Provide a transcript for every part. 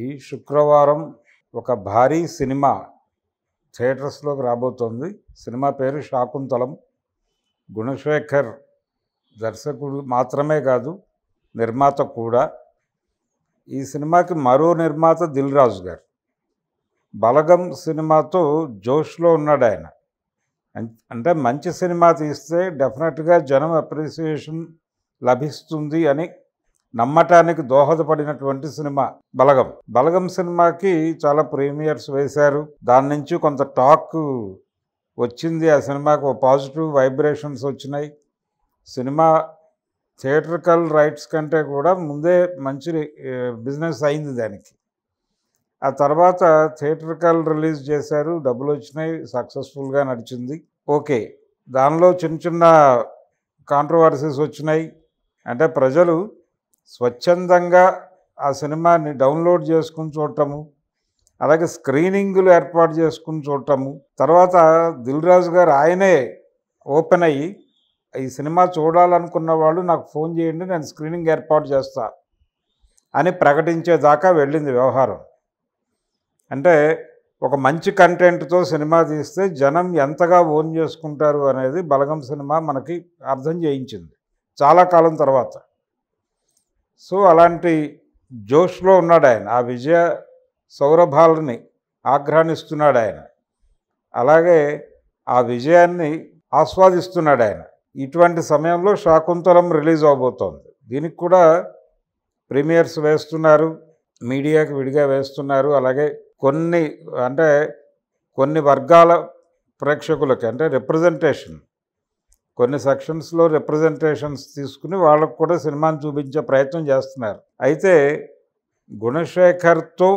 ఈ శుక్రవారం ఒక భారీ సినిమా థియేటర్స్లోకి రాబోతోంది సినిమా పేరు శాకుంతలం గుణశేఖర్ దర్శకుడు మాత్రమే కాదు నిర్మాత కూడా ఈ సినిమాకి మరో నిర్మాత దిల్ రాజు గారు బలగం సినిమాతో జోష్లో ఉన్నాడు ఆయన అంటే మంచి సినిమా తీస్తే డెఫినెట్గా జనం అప్రిసియేషన్ లభిస్తుంది అని నమ్మటానికి దోహదపడినటువంటి సినిమా బలగం బలగం సినిమాకి చాలా ప్రీమియర్స్ వేశారు దాని నుంచి కొంత టాక్ వచ్చింది ఆ సినిమాకు పాజిటివ్ వైబ్రేషన్స్ వచ్చినాయి సినిమా థియేటర్కల్ రైట్స్ కంటే కూడా ముందే మంచి బిజినెస్ అయింది దానికి ఆ తర్వాత థియేటర్కల్ రిలీజ్ చేశారు డబ్బులు వచ్చినాయి సక్సెస్ఫుల్గా నడిచింది ఓకే దానిలో చిన్న చిన్న కాంట్రవర్సీస్ వచ్చినాయి అంటే ప్రజలు స్వచ్ఛందంగా ఆ సినిమాని డౌన్లోడ్ చేసుకుని చూడటము అలాగే స్క్రీనింగులు ఏర్పాటు చేసుకుని చూడటము తర్వాత దిల్రాజు గారు ఆయనే ఓపెన్ అయ్యి ఈ సినిమా చూడాలనుకున్న వాళ్ళు నాకు ఫోన్ చేయండి నేను స్క్రీనింగ్ ఏర్పాటు చేస్తా అని ప్రకటించేదాకా వెళ్ళింది వ్యవహారం అంటే ఒక మంచి కంటెంట్తో సినిమా తీస్తే జనం ఎంతగా ఓన్ చేసుకుంటారు అనేది బలగం సినిమా మనకి అర్థం చేయించింది చాలా కాలం తర్వాత సో అలాంటి జోష్లో ఉన్నాడు ఆయన ఆ విజయ సౌరభాలని ఆగ్రహణిస్తున్నాడు ఆయన అలాగే ఆ విజయాన్ని ఆస్వాదిస్తున్నాడు ఆయన ఇటువంటి సమయంలో శాకుంతలం రిలీజ్ అవబోతోంది దీనికి కూడా ప్రీమియర్స్ వేస్తున్నారు మీడియాకి విడిగా వేస్తున్నారు అలాగే కొన్ని అంటే కొన్ని వర్గాల ప్రేక్షకులకి అంటే రిప్రజెంటేషన్ కొన్ని సెక్షన్స్లో రిప్రజెంటేషన్స్ తీసుకుని వాళ్ళకు కూడా సినిమాని చూపించే ప్రయత్నం చేస్తున్నారు అయితే గుణశేఖర్తో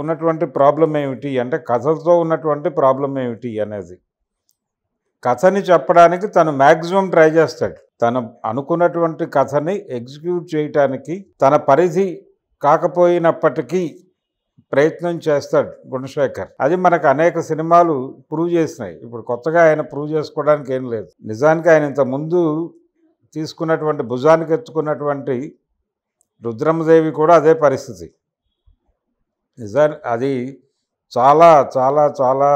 ఉన్నటువంటి ప్రాబ్లం ఏమిటి అంటే కథలతో ఉన్నటువంటి ప్రాబ్లం ఏమిటి అనేది కథని చెప్పడానికి తను మ్యాక్సిమం ట్రై చేస్తాడు తను అనుకున్నటువంటి కథని ఎగ్జిక్యూట్ చేయటానికి తన పరిధి కాకపోయినప్పటికీ ప్రయత్నం చేస్తాడు గుణశేఖర్ అది మనకు అనేక సినిమాలు ప్రూవ్ చేసినాయి ఇప్పుడు కొత్తగా ఆయన ప్రూవ్ చేసుకోవడానికి ఏం లేదు నిజానికి ఆయన ఇంత ముందు తీసుకున్నటువంటి భుజానికి ఎత్తుకున్నటువంటి రుద్రమదేవి కూడా అదే పరిస్థితి నిజా అది చాలా చాలా చాలా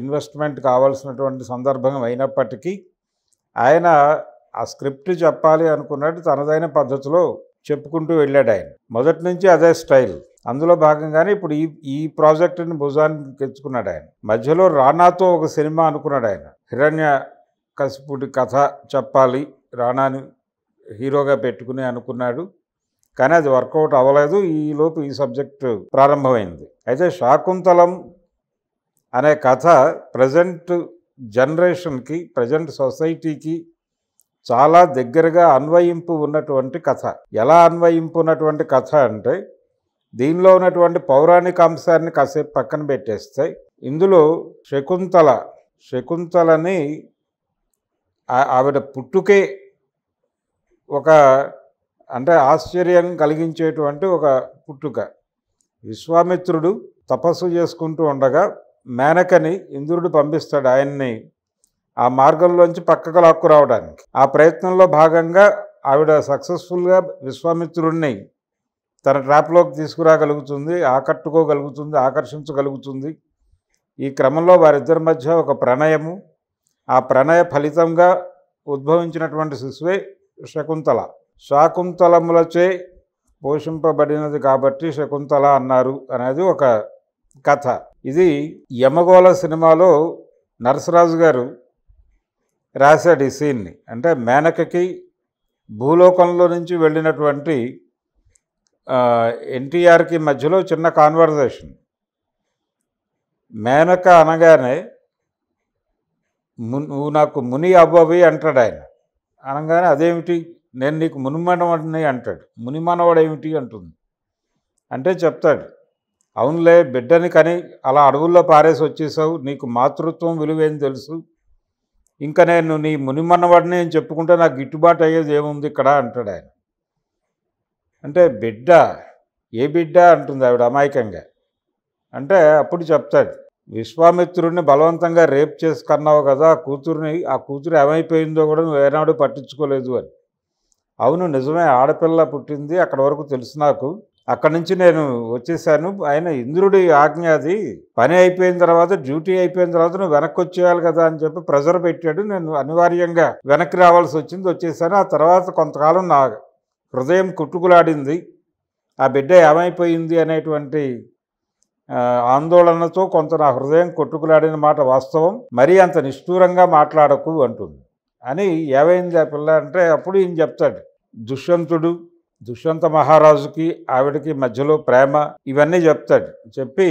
ఇన్వెస్ట్మెంట్ కావాల్సినటువంటి సందర్భం అయినప్పటికీ ఆయన ఆ స్క్రిప్ట్ చెప్పాలి అనుకున్నట్టు తనదైన పద్ధతిలో చెప్పుకుంటూ వెళ్ళాడు ఆయన మొదటి నుంచి అదే స్టైల్ అందులో భాగంగానే ఇప్పుడు ఈ ఈ ప్రాజెక్టుని భుజాన్ని తెచ్చుకున్నాడు ఆయన మధ్యలో రాణాతో ఒక సినిమా అనుకున్నాడు ఆయన హిరణ్య కసిపుడి కథ చెప్పాలి రాణాని హీరోగా పెట్టుకుని అనుకున్నాడు కానీ అది వర్కౌట్ అవ్వలేదు ఈలోపు ఈ సబ్జెక్ట్ ప్రారంభమైంది అయితే శాకుంతలం అనే కథ ప్రజెంట్ జనరేషన్కి ప్రజెంట్ సొసైటీకి చాలా దగ్గరగా అన్వయింపు ఉన్నటువంటి కథ ఎలా అన్వయింపు ఉన్నటువంటి కథ అంటే దీనిలో ఉన్నటువంటి పౌరాణిక అంశాన్ని కాసేపు పక్కన పెట్టేస్తాయి ఇందులో శకుంతల శకుంతలని ఆవిడ పుట్టుకే ఒక అంటే ఆశ్చర్యం కలిగించేటువంటి ఒక పుట్టుక విశ్వామిత్రుడు తపస్సు చేసుకుంటూ ఉండగా మేనకని ఇంద్రుడు పంపిస్తాడు ఆయన్ని ఆ మార్గంలోంచి పక్కకు రావడానికి ఆ ప్రయత్నంలో భాగంగా ఆవిడ సక్సెస్ఫుల్గా విశ్వామిత్రుడిని తన ట్రాప్లోకి తీసుకురాగలుగుతుంది ఆకట్టుకోగలుగుతుంది ఆకర్షించగలుగుతుంది ఈ క్రమంలో వారిద్దరి మధ్య ఒక ప్రణయము ఆ ప్రణయ ఫలితంగా ఉద్భవించినటువంటి శిశువే శకుంతల శాకుంతలములచే పోషింపబడినది కాబట్టి శకుంతల అన్నారు అనేది ఒక కథ ఇది యమగోళ సినిమాలో నరసరాజు గారు రాశాడు ఈ సీన్ని అంటే మేనకకి భూలోకంలో నుంచి వెళ్ళినటువంటి ఎన్టీఆర్కి మధ్యలో చిన్న కాన్వర్జేషన్ మేనక అనగానే ము నాకు ముని అబ్బవి అంటాడు ఆయన అనగానే అదేమిటి నేను నీకు మునిమనవాడిని అంటాడు మునిమనవాడు ఏమిటి అంటుంది అంటే చెప్తాడు అవునులే బిడ్డని కని అలా అడవుల్లో పారేసి వచ్చేసావు నీకు మాతృత్వం విలువేం తెలుసు ఇంకా నేను నీ మునిమన్నవాడిని అని చెప్పుకుంటే నాకు గిట్టుబాటు అయ్యేది ఏముంది ఇక్కడ అంటాడు ఆయన అంటే బిడ్డ ఏ బిడ్డ అంటుంది ఆవిడ అమాయకంగా అంటే అప్పుడు చెప్తాడు విశ్వామిత్రుడిని బలవంతంగా రేప్ చేసి కన్నావు కదా కూతురుని ఆ కూతురు ఏమైపోయిందో కూడా నువ్వు ఏనాడు పట్టించుకోలేదు అని అవును నిజమే ఆడపిల్ల పుట్టింది అక్కడ వరకు తెలుసు నాకు అక్కడి నుంచి నేను వచ్చేసాను ఆయన ఇంద్రుడి ఆజ్ఞ అది పని అయిపోయిన తర్వాత డ్యూటీ అయిపోయిన తర్వాత నువ్వు వెనక్కి వచ్చేయాలి కదా అని చెప్పి ప్రెజర్ పెట్టాడు నేను అనివార్యంగా వెనక్కి రావాల్సి వచ్చింది వచ్చేసాను ఆ తర్వాత కొంతకాలం నా హృదయం కుట్టుకులాడింది ఆ బిడ్డ ఏమైపోయింది అనేటువంటి ఆందోళనతో కొంత నా హృదయం కొట్టుకులాడిన మాట వాస్తవం మరీ అంత నిష్ఠూరంగా మాట్లాడకు అంటుంది అని ఏమైంది ఆ పిల్ల అంటే అప్పుడు ఈయన చెప్తాడు దుష్యంతుడు దుష్యంత మహారాజుకి ఆవిడకి మధ్యలో ప్రేమ ఇవన్నీ చెప్తాడు చెప్పి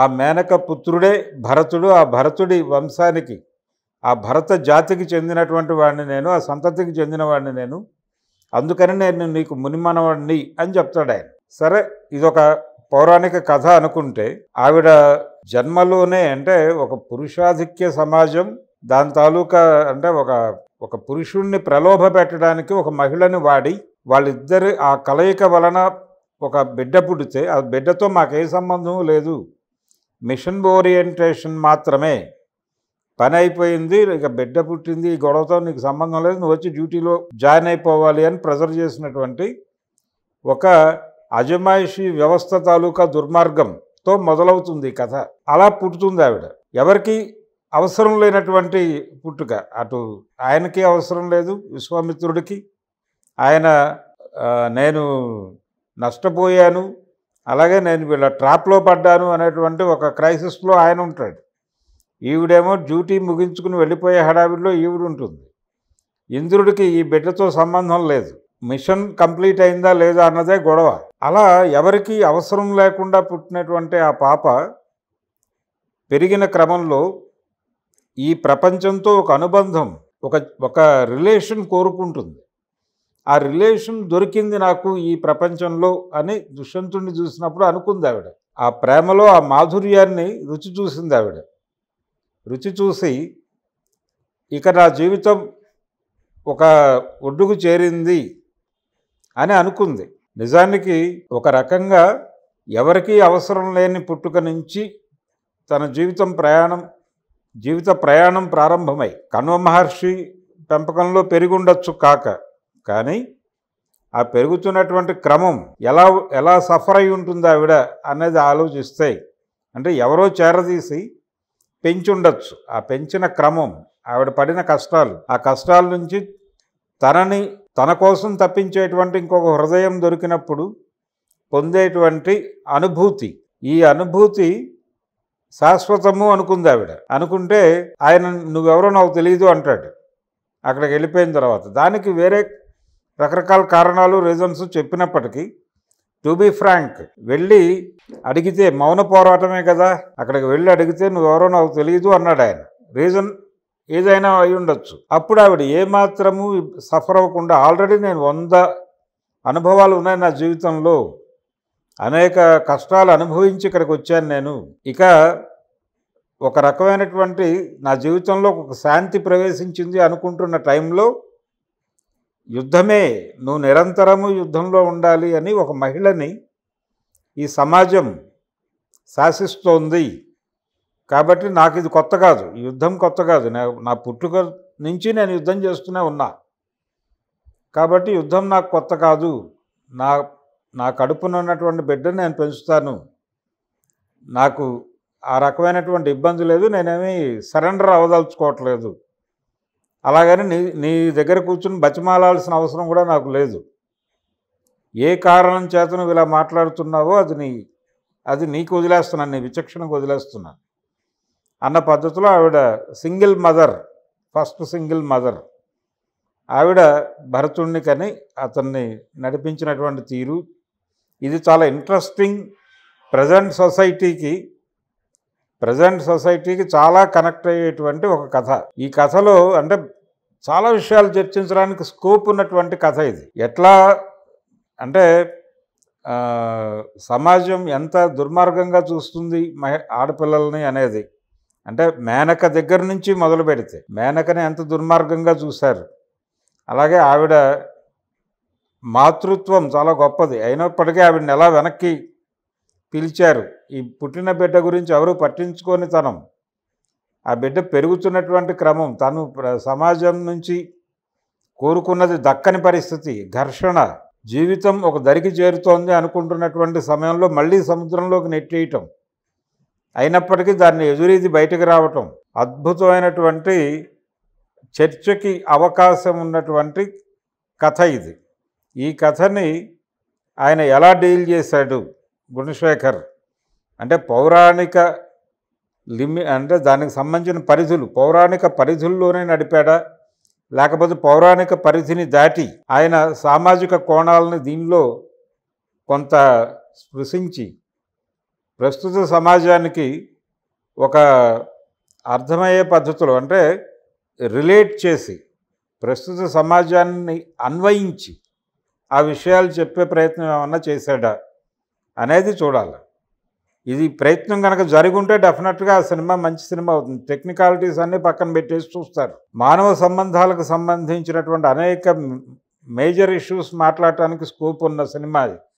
ఆ మేనక పుత్రుడే భరతుడు ఆ భరతుడి వంశానికి ఆ భరత జాతికి చెందినటువంటి వాడిని నేను ఆ సంతతికి చెందిన వాడిని నేను అందుకని నేను నీకు మునిమనవాడిని అని చెప్తాడు ఆయన సరే ఇదొక పౌరాణిక కథ అనుకుంటే ఆవిడ జన్మలోనే అంటే ఒక పురుషాధిక్య సమాజం దాని తాలూకా అంటే ఒక ఒక పురుషుణ్ణి ప్రలోభ పెట్టడానికి ఒక మహిళని వాడి వాళ్ళిద్దరి ఆ కలయిక వలన ఒక బిడ్డ పుడితే ఆ బిడ్డతో మాకే సంబంధం లేదు మిషన్ ఓరియంటేషన్ మాత్రమే పని అయిపోయింది ఇక బిడ్డ పుట్టింది ఈ గొడవతో నీకు సంబంధం లేదు నువ్వు వచ్చి డ్యూటీలో జాయిన్ అయిపోవాలి అని ప్రెజర్ చేసినటువంటి ఒక అజమాయిషీ వ్యవస్థ తాలూకా దుర్మార్గంతో మొదలవుతుంది కథ అలా పుట్టుతుంది ఆవిడ ఎవరికి అవసరం లేనటువంటి పుట్టుక అటు ఆయనకి అవసరం లేదు విశ్వామిత్రుడికి ఆయన నేను నష్టపోయాను అలాగే నేను వీళ్ళ ట్రాప్లో పడ్డాను అనేటువంటి ఒక క్రైసిస్లో ఆయన ఉంటాడు ఈవిడేమో డ్యూటీ ముగించుకుని వెళ్ళిపోయే హడావిడిలో ఈవిడ ఉంటుంది ఇంద్రుడికి ఈ బిడ్డతో సంబంధం లేదు మిషన్ కంప్లీట్ అయిందా లేదా అన్నదే గొడవ అలా ఎవరికి అవసరం లేకుండా పుట్టినటువంటి ఆ పాప పెరిగిన క్రమంలో ఈ ప్రపంచంతో ఒక అనుబంధం ఒక ఒక రిలేషన్ కోరుకుంటుంది ఆ రిలేషన్ దొరికింది నాకు ఈ ప్రపంచంలో అని దుష్యంతుణ్ణి చూసినప్పుడు అనుకుంది ఆవిడ ఆ ప్రేమలో ఆ మాధుర్యాన్ని రుచి చూసింది ఆవిడ రుచి చూసి ఇక నా జీవితం ఒక ఒడ్డుకు చేరింది అని అనుకుంది నిజానికి ఒక రకంగా ఎవరికీ అవసరం లేని పుట్టుక నుంచి తన జీవితం ప్రయాణం జీవిత ప్రయాణం ప్రారంభమై కణ్వ మహర్షి పెంపకంలో పెరిగుండొచ్చు కాక కానీ ఆ పెరుగుతున్నటువంటి క్రమం ఎలా ఎలా సఫర్ అయి ఉంటుంది ఆవిడ అనేది ఆలోచిస్తాయి అంటే ఎవరో చేరదీసి పెంచుండొచ్చు ఆ పెంచిన క్రమం ఆవిడ పడిన కష్టాలు ఆ కష్టాల నుంచి తనని తన కోసం తప్పించేటువంటి ఇంకొక హృదయం దొరికినప్పుడు పొందేటువంటి అనుభూతి ఈ అనుభూతి శాశ్వతము అనుకుంది ఆవిడ అనుకుంటే ఆయన నువ్వెవరో నాకు తెలియదు అంటాడు అక్కడికి వెళ్ళిపోయిన తర్వాత దానికి వేరే రకరకాల కారణాలు రీజన్స్ చెప్పినప్పటికీ టు బి ఫ్రాంక్ వెళ్ళి అడిగితే మౌన పోరాటమే కదా అక్కడికి వెళ్ళి అడిగితే నువ్వు ఎవరో నాకు తెలియదు అన్నాడు ఆయన రీజన్ ఏదైనా అయి ఉండొచ్చు అప్పుడు ఆవిడ ఏమాత్రము సఫర్ అవ్వకుండా ఆల్రెడీ నేను వంద అనుభవాలు ఉన్నాయి నా జీవితంలో అనేక కష్టాలు అనుభవించి ఇక్కడికి వచ్చాను నేను ఇక ఒక రకమైనటువంటి నా జీవితంలో ఒక శాంతి ప్రవేశించింది అనుకుంటున్న టైంలో యుద్ధమే నువ్వు నిరంతరము యుద్ధంలో ఉండాలి అని ఒక మహిళని ఈ సమాజం శాసిస్తోంది కాబట్టి నాకు ఇది కొత్త కాదు యుద్ధం కొత్త కాదు నా పుట్టుక నుంచి నేను యుద్ధం చేస్తూనే ఉన్నా కాబట్టి యుద్ధం నాకు కొత్త కాదు నా నా కడుపున ఉన్నటువంటి బిడ్డను నేను పెంచుతాను నాకు ఆ రకమైనటువంటి ఇబ్బంది లేదు నేనేమి సరెండర్ అవదలుచుకోవట్లేదు అలాగని నీ నీ దగ్గర కూర్చుని బతిమాలాల్సిన అవసరం కూడా నాకు లేదు ఏ కారణం చేత నువ్వు ఇలా మాట్లాడుతున్నావో అది నీ అది నీకు వదిలేస్తున్నాను నీ విచక్షణకు వదిలేస్తున్నాను అన్న పద్ధతిలో ఆవిడ single mother first single mother ఆవిడ భరతుణ్ణి కని అతన్ని నడిపించినటువంటి తీరు ఇది చాలా ఇంట్రెస్టింగ్ ప్రజెంట్ సొసైటీకి ప్రజెంట్ సొసైటీకి చాలా కనెక్ట్ అయ్యేటువంటి ఒక కథ ఈ కథలో అంటే చాలా విషయాలు చర్చించడానికి స్కోప్ ఉన్నటువంటి కథ ఇది ఎట్లా అంటే సమాజం ఎంత దుర్మార్గంగా చూస్తుంది ఆడపిల్లల్ని అనేది అంటే మేనక దగ్గర నుంచి మొదలు పెడితే మేనకని ఎంత దుర్మార్గంగా చూశారు అలాగే ఆవిడ మాతృత్వం చాలా గొప్పది అయినప్పటికీ ఆవిడని ఎలా వెనక్కి పిలిచారు ఈ పుట్టిన బిడ్డ గురించి ఎవరు పట్టించుకొని తనం ఆ బిడ్డ పెరుగుతున్నటువంటి క్రమం తను సమాజం నుంచి కోరుకున్నది దక్కని పరిస్థితి ఘర్షణ జీవితం ఒక దరికి చేరుతోంది అనుకుంటున్నటువంటి సమయంలో మళ్ళీ సముద్రంలోకి నెట్టేయటం అయినప్పటికీ దాన్ని ఎదురీది బయటకు రావటం అద్భుతమైనటువంటి చర్చకి అవకాశం ఉన్నటువంటి కథ ఇది ఈ కథని ఆయన ఎలా డీల్ చేశాడు గుణశేఖర్ అంటే పౌరాణిక లిమి అంటే దానికి సంబంధించిన పరిధులు పౌరాణిక పరిధుల్లోనే నడిపాడా లేకపోతే పౌరాణిక పరిధిని దాటి ఆయన సామాజిక కోణాలను దీనిలో కొంత స్పృశించి ప్రస్తుత సమాజానికి ఒక అర్థమయ్యే పద్ధతిలో అంటే రిలేట్ చేసి ప్రస్తుత సమాజాన్ని అన్వయించి ఆ విషయాలు చెప్పే ప్రయత్నం ఏమన్నా చేశాడా అనేది చూడాలి ఇది ప్రయత్నం కనుక జరుగుంటే డెఫినెట్గా ఆ సినిమా మంచి సినిమా అవుతుంది టెక్నికాలిటీస్ అన్నీ పక్కన పెట్టేసి చూస్తారు మానవ సంబంధాలకు సంబంధించినటువంటి అనేక మేజర్ ఇష్యూస్ మాట్లాడటానికి స్కోప్ ఉన్న సినిమా అది